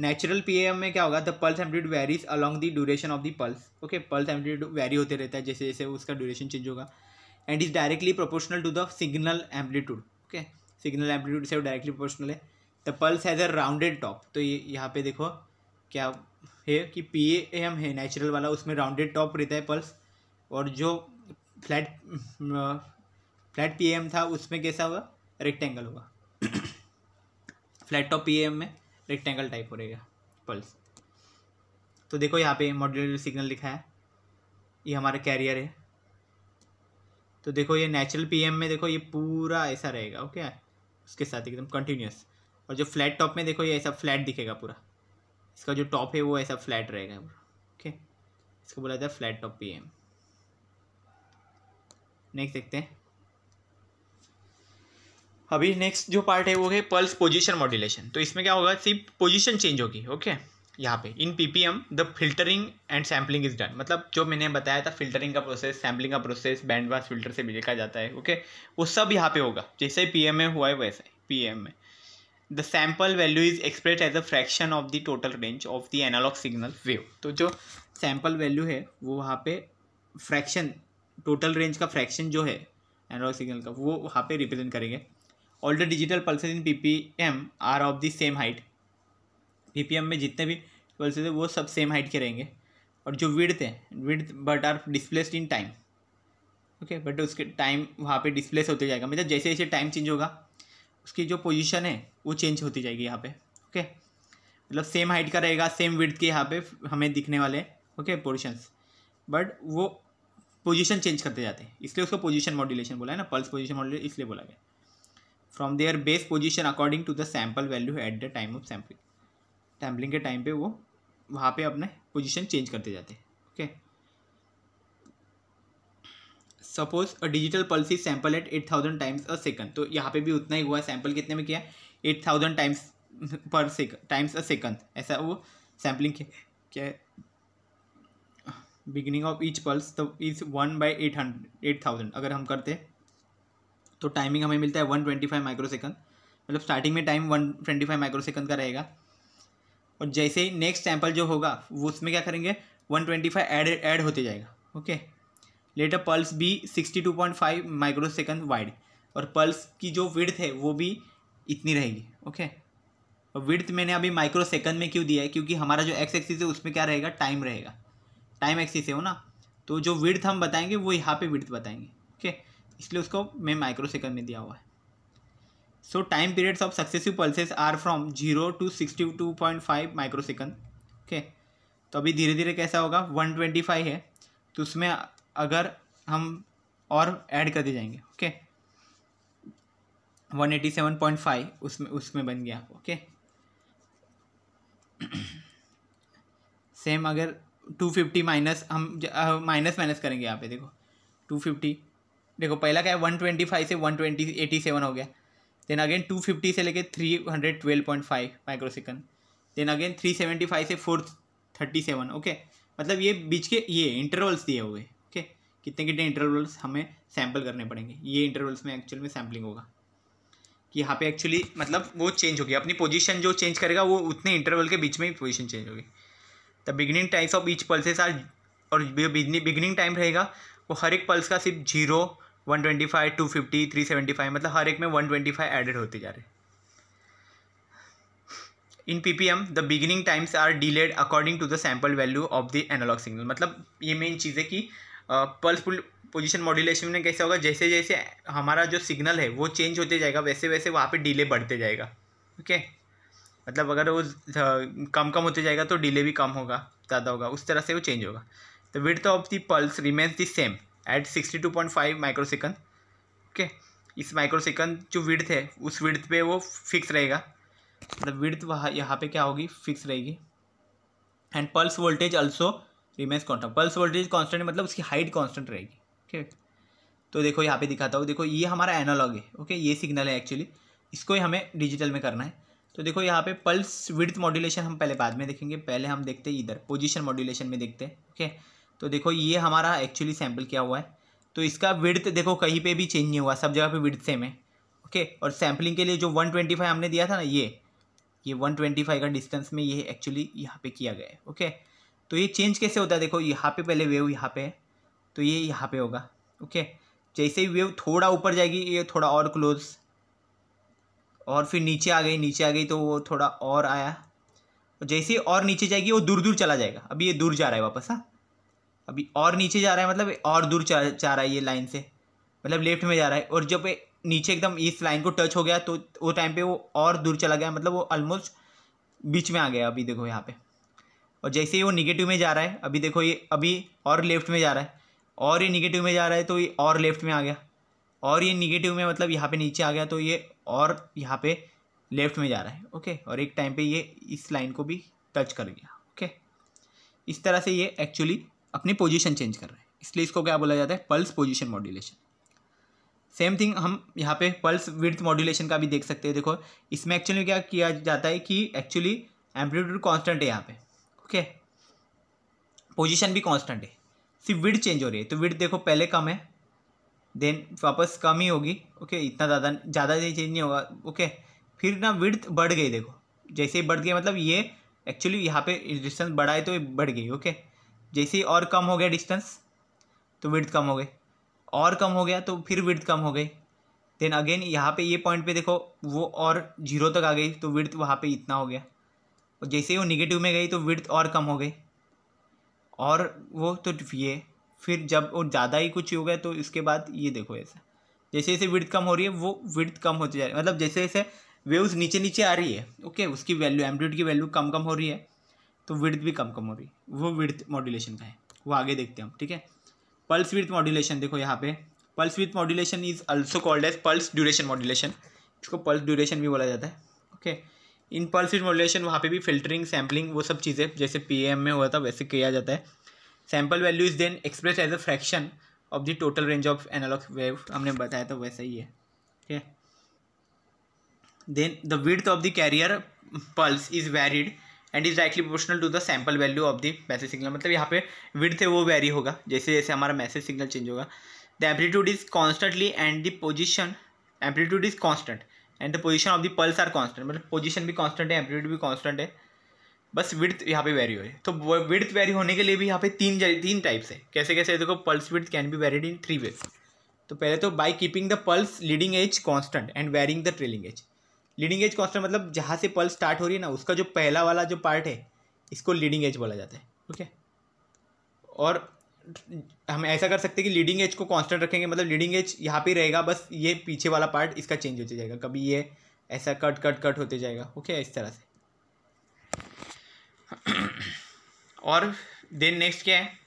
नेचुरल पी एम में क्या होगा the pulse amplitude varies along the duration of the pulse okay pulse amplitude vary होते रहता है जैसे जैसे उसका ड्यूरेशन चेंज होगा and is directly proportional to the signal amplitude okay signal amplitude से डायरेक्टली प्रोपोर्शनल है the pulse has a rounded top तो ये यहाँ पे देखो क्या है कि पी ए एम है नेचुरल वाला उसमें राउंडेड टॉप रहता है पल्स और जो फ्लैट फ्लैट पी एम था उसमें कैसा हुआ रेक्टेंगल हुआ फ्लैट टॉप पी एम में रेक्टेंगल टाइप हो रहेगा पल्स तो देखो यहाँ पे मॉड्यूलर सिग्नल लिखा है ये हमारा कैरियर है तो देखो ये नेचुरल पीएम में देखो ये पूरा ऐसा रहेगा ओके उसके साथ एकदम कंटिन्यूस और जो फ्लैट टॉप में देखो ये ऐसा फ्लैट दिखेगा पूरा इसका जो टॉप है वो ऐसा फ्लैट रहेगा ओके इसको बोला जाता है फ्लैट टॉप पी नेक्स्ट देखते हैं अभी नेक्स्ट जो पार्ट है वो है पल्स पोजीशन मॉड्यूलेशन तो इसमें क्या होगा सिर्फ पोजीशन चेंज होगी ओके यहाँ पे in PPM the filtering and sampling is done मतलब जो मैंने बताया था फिल्टरिंग का प्रोसेस सैम्पलिंग का प्रोसेस बैंड वास फिल्टर से भी देखा जाता है ओके वो सब यहाँ पे होगा जैसे पी एम में हुआ है वैसे पी एम में the sample value is express as a fraction of the total range of the analogue signal wave तो जो सैम्पल वैल्यू है वो वहाँ पे फ्रैक्शन टोटल रेंज का फ्रैक्शन जो है एनालॉग सिग्नल का वो वहाँ पे रिप्रेजेंट करेंगे all the digital pulses in P P M are of the same height P P M में जितने भी पल्सेज है वो सब सेम हाइट के रहेंगे और जो विड है width but are displaced in time okay but उसके टाइम वहाँ पे डिस्प्लेस होते जाएगा मतलब जैसे जैसे टाइम चेंज होगा उसकी जो पोजीशन है वो चेंज होती जाएगी यहाँ पे ओके मतलब सेम हाइट का रहेगा सेम विड के यहाँ पे हमें दिखने वाले ओके पोर्शंस बट वो पोजीशन चेंज करते जाते हैं इसलिए उसको पोजीशन मॉड्यूलेशन बोला है ना पल्स पोजिशन मॉड्यूलेशन इसलिए बोला गया from their base position according to the sample value at the time of sampling sampling के टाइम पे वो वहाँ पे अपने पोजीशन चेंज करते जाते okay suppose a digital pulse is sample at eight thousand times a second तो यहाँ पे भी उतना ही हुआ सैम्पल कितने में किया eight thousand times per second times a second ऐसा वो सैम्पलिंग क्या है बिगिनिंग ऑफ ईच पल्स तो is one by eight hundred eight thousand अगर हम करते तो टाइमिंग हमें मिलता है one twenty five microsecond मतलब स्टार्टिंग में time one twenty five microsecond का रहेगा और जैसे ही नेक्स्ट सैम्पल जो होगा वो उसमें क्या करेंगे one twenty five add add होते जाएगा ओके लेटर पल्स भी sixty two point five microsecond wide और पल्स की जो विड्थ है वो भी इतनी रहेगी ओके और विड्थ मैंने अभी माइक्रो सेकंड में क्यों दिया है क्योंकि हमारा जो एक्स एक्सिस है उसमें क्या रहेगा टाइम रहेगा टाइम एक्सिस है हो ना तो जो विड्थ हम बताएंगे वो यहाँ पे विड्थ बताएंगे ओके इसलिए उसको मैं माइक्रो सेकंड में दिया हुआ है so time periods of successive pulses are from zero to sixty two point five microsecond okay तो अभी धीरे धीरे कैसा होगा वन ट्वेंटी फाइव है तो उसमें अगर हम और ऐड कर दिए जाएंगे okay one eighty seven point five उसमें उसमें बन गया ओके सेम अगर टू फिफ्टी माइनस हम माइनस माइनस करेंगे यहाँ पे देखो टू फिफ्टी देखो पहला क्या है वन ट्वेंटी फाइव से वन ट्वेंटी एटी सेवन हो गया देन अगेन 250 से लेके 312.5 माइक्रोसेकंड देन अगेन 375 से 437 ओके मतलब ये बीच के ये इंटरवल्स दिए हुए ओके कितने कितने इंटरवल्स हमें सैम्पल करने पड़ेंगे ये इंटरवल्स में एक्चुअल में सैम्पलिंग होगा कि यहाँ पे एक्चुअली मतलब वो चेंज होगी अपनी पोजीशन जो चेंज करेगा वो उतने इंटरवल के बीच में ही पोजीशन चेंज होगी the beginning times of each pulses are और बिगनिंग टाइम रहेगा वो हर एक पल्स का सिर्फ zero one twenty five two fifty three seventy five मतलब हर एक में वन ट्वेंटी फाइव एडेड होते जा रहे in P P M the beginning times are delayed according to the sample value of the analogue signal मतलब ये main चीज़ है कि पल्स पोजिशन मॉड्यूलेशन में कैसे होगा जैसे जैसे हमारा जो सिग्नल है वो चेंज होते जाएगा वैसे वैसे वहाँ पर डिले बढ़ते जाएगा ओके मतलब अगर वो कम कम होते जाएगा तो डिले भी कम होगा ज़्यादा होगा उस तरह से वो चेंज होगा the width of the pulse remains the same at sixty two point five microsecond okay इस माइक्रो सेकंड जो विड्थ है उस विड्थ पे वो फिक्स रहेगा मतलब विड्थ वहाँ यहाँ पे क्या होगी फिक्स रहेगी and pulse voltage also remains constant pulse voltage constant मतलब उसकी हाइट कॉन्स्टेंट रहेगी ठीक तो देखो यहाँ पे दिखाता हूँ देखो ये हमारा एनालॉग है ओके ये सिग्नल है एक्चुअली इसको ही हमें डिजिटल में करना है तो देखो यहाँ पे पल्स विड्थ मॉड्यूलेशन हम पहले बाद में देखेंगे पहले हम देखते हैं इधर पोजीशन मॉड्यूलेशन में देखते हैं ओके तो देखो ये हमारा एक्चुअली सैम्पल क्या हुआ है तो इसका विड्थ देखो कहीं पे भी चेंज नहीं हुआ सब जगह पे विड्थ सेम है ओके और सैम्पलिंग के लिए जो 125 हमने दिया था ना ये ये 125 का डिस्टेंस में ये एक्चुअली यहाँ पे किया गया है ओके तो ये चेंज कैसे होता है देखो यहाँ पे पहले वेव यहाँ पे है तो ये यहाँ पे होगा ओके जैसे ही वेव थोड़ा ऊपर जाएगी ये थोड़ा और क्लोज और फिर नीचे आ गई नीचे आ गई तो वो थोड़ा और आया और जैसे ही और नीचे जाएगी वो दूर दूर चला जाएगा अभी ये दूर जा रहा है वापस हाँ अभी और नीचे जा रहा है मतलब और दूर जा जा रहा है ये लाइन से मतलब लेफ्ट में जा रहा है और जब नीचे एकदम इस लाइन को टच हो गया तो वो टाइम पे वो और दूर चला गया मतलब वो ऑलमोस्ट बीच में आ गया अभी देखो यहाँ पे और जैसे ही वो निगेटिव में जा रहा है अभी देखो ये अभी और लेफ्ट में जा रहा है और ये निगेटिव में जा रहा है तो ये और लेफ्ट में आ गया और ये निगेटिव में मतलब यहाँ पर नीचे आ गया तो ये और यहाँ पर लेफ्ट में जा रहा है ओके और एक टाइम पर ये इस लाइन को भी टच कर गया ओके इस तरह से ये एक्चुअली अपनी पोजीशन चेंज कर रहे हैं इसलिए इसको क्या बोला जाता है pulse position modulation same thing हम यहाँ पे पल्स विड्थ मॉड्यूलेशन का भी देख सकते हैं देखो इसमें एक्चुअली क्या किया जाता है कि एक्चुअली एम्पलीट्यूड कॉन्स्टेंट है यहाँ पे ओके पोजिशन भी कॉन्स्टेंट है सिर्फ विड चेंज हो रही है तो विड देखो पहले कम है देन वापस कम ही होगी ओके इतना ज़्यादा ज़्यादा चेंज नहीं होगा ओके फिर ना विड्थ बढ़ गई देखो जैसे ही बढ़ गया मतलब ये एक्चुअली यहाँ पे डिस्टेंस बढ़ाए तो ये बढ़ गई ओके जैसे ही और कम हो गया डिस्टेंस तो विड्थ कम हो गई और कम हो गया तो फिर विड्थ कम हो गई देन अगेन यहाँ पे ये पॉइंट पे देखो वो और जीरो तक आ गई तो विड्थ वहाँ पे इतना हो गया और जैसे ही वो निगेटिव में गई तो विड्थ और कम हो गई और वो तो ये फिर जब वो ज़्यादा ही कुछ हो गया तो इसके बाद ये देखो ऐसा जैसे जैसे विड्थ कम हो रही है वो विड्थ कम होती जा रही है मतलब जैसे जैसे वेव्स नीचे नीचे आ रही है ओके उसकी वैल्यू एम्पलीट्यूड की वैल्यू कम कम हो रही है तो विड्थ भी कम कम हो रही वो विड्थ मॉड्यूलेशन का है वो आगे देखते हैं हम ठीक है पल्स विथ मॉड्यूलेशन देखो यहाँ पे pulse width modulation is also called as pulse duration modulation इसको पल्स ड्यूरेशन भी बोला जाता है okay in pulse width modulation वहाँ पे भी फिल्टरिंग सैम्पलिंग वो सब चीज़ें जैसे पी में हुआ था वैसे किया जाता है sample value is then express as a fraction of the total range of analogue wave हमने बताया था वैसा ही है ठीक है then the width of the carrier pulse is varied and is directly proportional to the sample value of the message signal मतलब यहाँ पे विड थे वो वेरी होगा जैसे जैसे हमारा मैसेज सिग्नल चेंज होगा the amplitude is constantly and the position amplitude is constant and the position of the pulse are constant मतलब पोजिशन भी कॉन्स्टेंट है एम्पलीट्यूड भी कॉन्स्टेंट है बस विड्थ यहाँ पे वेरी हो तो विड्थ वेरी होने के लिए भी यहाँ पे तीन तीन टाइप्स है कैसे कैसे देखो pulse width can be varied in three ways तो पहले तो by keeping the pulse leading edge constant and varying the trailing edge leading edge constant मतलब जहाँ से पल्स स्टार्ट हो रही है ना उसका जो पहला वाला जो पार्ट है इसको लीडिंग एज बोला जाता है ओके और हम ऐसा कर सकते हैं कि लीडिंग एज को कांस्टेंट रखेंगे मतलब लीडिंग एज यहाँ पे रहेगा बस ये पीछे वाला पार्ट इसका चेंज होते जाएगा कभी ये ऐसा कट कट कट होते जाएगा ओके इस तरह से और देन नेक्स्ट क्या है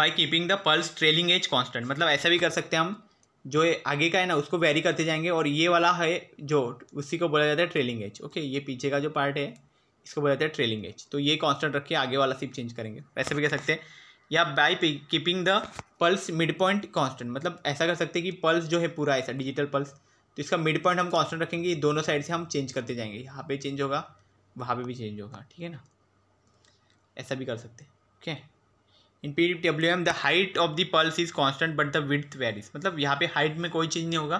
by keeping the pulse trailing edge constant मतलब ऐसा भी कर सकते हैं हम जो आगे का है ना उसको वेरी करते जाएंगे और ये वाला है जो उसी को बोला जाता है ट्रेलिंग एज ओके ये पीछे का जो पार्ट है इसको बोला जाता है ट्रेलिंग एज तो ये कांस्टेंट रख के आगे वाला सिर्फ चेंज करेंगे वैसे भी कह सकते हैं या by keeping the pulse mid point constant मतलब ऐसा कर सकते हैं कि पल्स जो है पूरा ऐसा डिजिटल पल्स तो इसका मिड पॉइंट हम कॉन्स्टेंट रखेंगे दोनों साइड से हम चेंज करते जाएंगे यहाँ पे चेंज होगा वहाँ पे भी चेंज होगा ठीक है ना ऐसा भी कर सकते हैं okay in P W M the height of the pulse is constant but the width varies मतलब यहाँ पे हाइट में कोई चीज़ नहीं होगा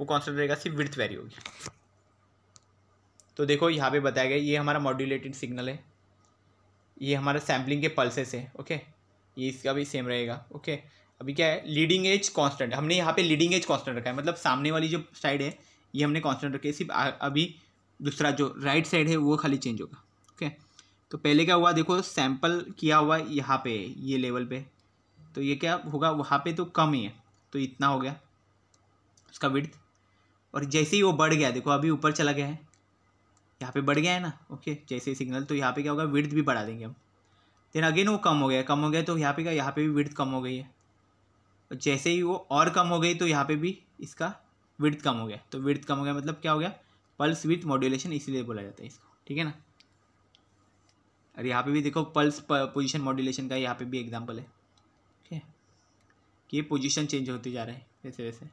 वो कॉन्स्टेंट रहेगा सिर्फ विथ वेरी होगी तो देखो यहाँ पे बताया गया ये हमारा मॉड्यूलेटेड सिग्नल है ये हमारा सैम्पलिंग के पल्सेस है ओके ये इसका भी सेम रहेगा ओके अभी क्या है लीडिंग एज कॉन्स्टेंट हमने यहाँ पे लीडिंग एज कॉन्स्टेंट रखा है मतलब सामने वाली जो साइड है ये हमने कॉन्स्टेंट रखी है सिर्फ अभी दूसरा जो राइट साइड है वो खाली चेंज होगा ओके तो पहले क्या हुआ देखो सैंपल किया हुआ यहाँ पे ये लेवल पे तो ये क्या होगा वहाँ पे तो कम ही है तो इतना हो गया उसका विड्थ और जैसे ही वो बढ़ गया देखो अभी ऊपर चला गया है यहाँ पे बढ़ गया है ना ओके जैसे ही सिग्नल तो यहाँ पे क्या होगा विड्थ भी बढ़ा देंगे हम देन अगेन वो कम हो गया कम हो गया तो यहाँ पे क्या यहाँ पर भी विड्थ कम हो गई है और जैसे ही वो और कम हो गई तो यहाँ पर भी इसका विड्थ कम हो गया तो विड्थ कम हो गया मतलब क्या हो गया पल्स विथ मॉड्यूलेशन इसीलिए बोला जाता है इसको ठीक है ना और यहाँ पे भी देखो पल्स पोजीशन मॉड्यूलेशन का यहाँ पे भी एग्जांपल है ठीक है कि पोजीशन चेंज होती जा रहे हैं वैसे वैसे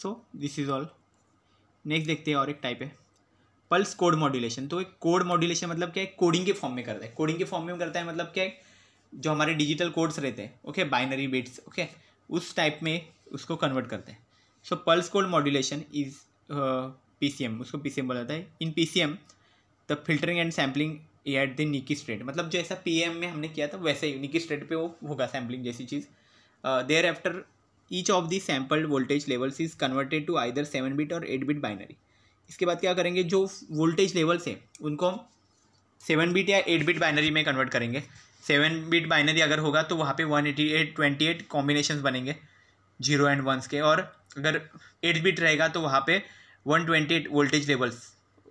so this is all next देखते हैं और एक टाइप है पल्स कोड मॉड्यूलेशन तो एक कोड मॉड्यूलेशन मतलब क्या है कोडिंग के फॉर्म में करता है कोडिंग के फॉर्म में करता है मतलब क्या है जो हमारे डिजिटल कोड्स रहते हैं ओके बाइनरी बिट्स ओके उस टाइप में उसको कन्वर्ट करते हैं so pulse code modulation is PCM उसको पीसीएम बोला जाता है in PCM the filtering and sampling at the Nyquist rate मतलब जैसा पीएम में हमने किया था वैसे ही निकी स्ट्रेट पे वो होगा सैम्पलिंग जैसी चीज़ there after each of the sampled voltage levels is converted to either seven bit और एट बिट बाइनरी इसके बाद क्या करेंगे जो वोल्टेज लेवल्स हैं उनको हम सेवन बिट या एट बिट बाइनरी में कन्वर्ट करेंगे सेवन बिट बाइनरी अगर होगा तो वहाँ पे one eighty eight twenty eight combination बनेंगे जीरो एंड वंस के और अगर एट बिट रहेगा तो वहाँ पे one twenty eight voltage levels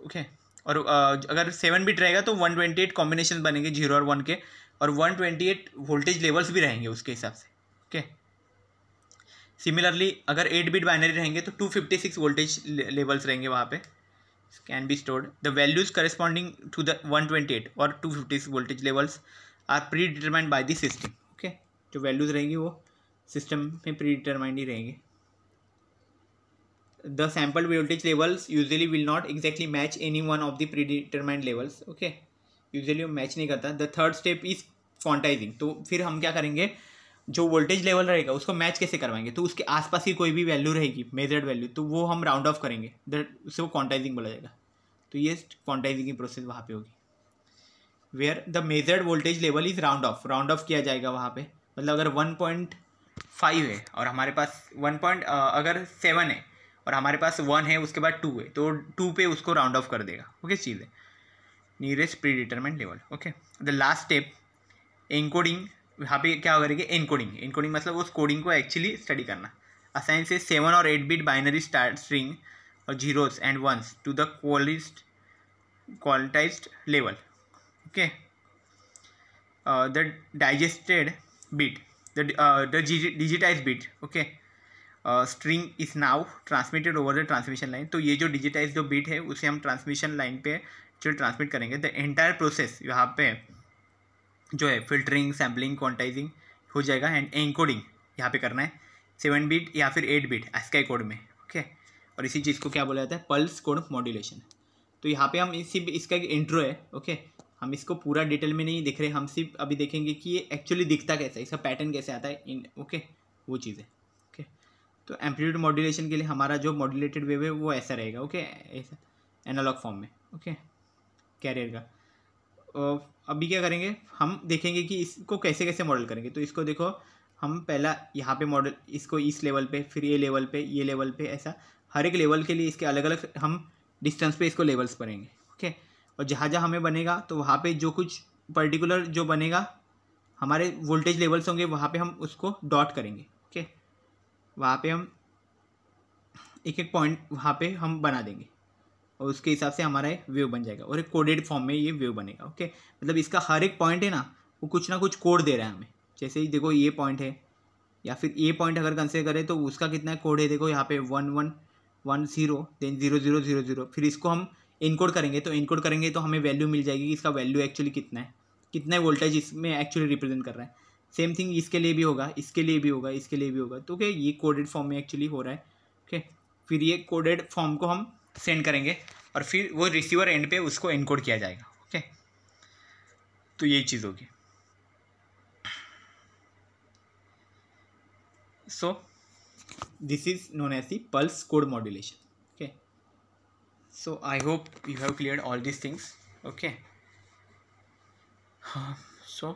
okay और uh, अगर सेवन बिट रहेगा तो वन ट्वेंटी एट कॉम्बिनेशन बनेंगे जीरो और वन के और one twenty eight voltage levels भी रहेंगे उसके हिसाब से ओके सिमिलरली अगर एट बिट बाइनरी रहेंगे तो two fifty six voltage levels रहेंगे वहाँ पे can be stored the values corresponding to the one twenty eight और two fifty six voltage levels are predetermined by the system okay जो values रहेंगी वो system में प्री डिटरमाइंड ही रहेंगे the sample voltage levels usually will not exactly match any one of the predetermined levels okay usually वो match नहीं करता the third step is quantizing तो फिर हम क्या करेंगे जो वोल्टेज लेवल रहेगा उसको मैच कैसे करवाएंगे तो उसके आसपास की कोई भी वैल्यू रहेगी मेजर्ड वैल्यू तो वो हम राउंड ऑफ करेंगे दैट उसे वो क्वांटाइजिंग बोला जाएगा तो ये क्वांटाइजिंग की प्रोसेस वहाँ पे होगी where the measured voltage level is round off round off किया जाएगा वहाँ पे मतलब अगर वन पॉइंट फाइव है और हमारे पास वन पॉइंट अगर सेवन है और हमारे पास वन है उसके बाद टू है तो टू पे उसको राउंड ऑफ कर देगा ओके चीज़ है nearest predetermined level okay the last step encoding यहाँ पे क्या करेंगे एनकोडिंग एनकोडिंग मतलब उस कोडिंग को एक्चुअली स्टडी करना असाइन से सेवन और eight bit binary start string और zeros and ones to the क्वालिस्ट quantize level okay the digested bit the digitize bit okay string is now transmitted over the transmission line तो ये जो digitise जो beat है उसे हम ट्रांसमिशन लाइन पे जो ट्रांसमिट करेंगे द एंटायर प्रोसेस यहाँ पे जो है फिल्टरिंग सैम्पलिंग क्वांटाइजिंग हो जाएगा एंड एनकोडिंग यहाँ पे करना है सेवन बीट या फिर एट बीट एसकाई कोड में ओके okay? और इसी चीज़ को क्या बोला जाता है पल्स कोड मॉड्यूलेशन तो यहाँ पे हम सिर्फ इसका एक इंट्रो है ओके okay? हम इसको पूरा डिटेल में नहीं देख रहे हम सिर्फ अभी देखेंगे कि ये एक्चुअली दिखता कैसा है इसका पैटर्न कैसे आता है ओके okay? वो चीज़ है तो एम्पलीट्यूड मॉड्यूलेशन के लिए हमारा जो मॉड्यूलेटेड वेव है वो ऐसा रहेगा ओके ऐसा एनालॉग फॉर्म में ओके कैरियर का और अभी क्या करेंगे हम देखेंगे कि इसको कैसे कैसे मॉडल करेंगे तो इसको देखो हम पहला यहाँ पे मॉडल इसको इस लेवल पे फिर ये लेवल पे ये लेवल पे ऐसा हर एक लेवल के लिए इसके अलग अलग हम डिस्टेंस पे इसको लेवल्स बनेंगे ओके और जहाँ जहाँ हमें बनेगा तो वहाँ पे जो कुछ पर्टिकुलर जो बनेगा हमारे वोल्टेज लेवल्स होंगे वहाँ पे हम उसको डॉट करेंगे वहाँ पे हम एक एक पॉइंट वहाँ पे हम बना देंगे और उसके हिसाब से हमारा व्यू बन जाएगा और एक कोडेड फॉर्म में ये व्यू बनेगा ओके मतलब इसका हर एक पॉइंट है ना वो कुछ ना कुछ कोड दे रहा है हमें जैसे ही देखो ये पॉइंट है या फिर ये पॉइंट अगर कंसिडर करें तो उसका कितना कोड है देखो यहाँ पे one one one zero then zero zero zero zero फिर इसको हम इनकोड करेंगे तो इनकोड करेंगे तो हमें वैल्यू मिल जाएगी कि इसका वैल्यू एक्चुअली कितना है कितना वोल्टेज इसमें एक्चुअली रिप्रेजेंट कर रहा है सेम थिंग इसके लिए भी होगा इसके लिए भी होगा इसके लिए भी होगा तो ओके ये कोडेड फॉर्म में एक्चुअली हो रहा है ओके फिर ये कोडेड फॉर्म को हम सेंड करेंगे और फिर वो रिसीवर एंड पे उसको एनकोड किया जाएगा ओके तो यही चीज़ होगी so this is known as the pulse code modulation okay so I hope you have clear all this things okay हाँ सो